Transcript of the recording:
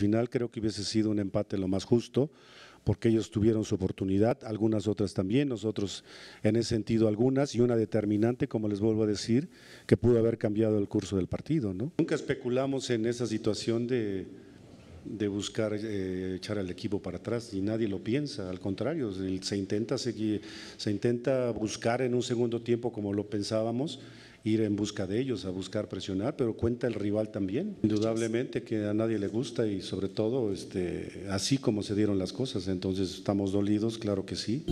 final creo que hubiese sido un empate lo más justo, porque ellos tuvieron su oportunidad, algunas otras también, nosotros en ese sentido algunas, y una determinante, como les vuelvo a decir, que pudo haber cambiado el curso del partido. Nunca especulamos en esa situación de, de buscar eh, echar al equipo para atrás y nadie lo piensa, al contrario, se, intenta seguir, se intenta buscar en un segundo tiempo como lo pensábamos ir en busca de ellos, a buscar presionar, pero cuenta el rival también. Indudablemente que a nadie le gusta y sobre todo este, así como se dieron las cosas, entonces estamos dolidos, claro que sí.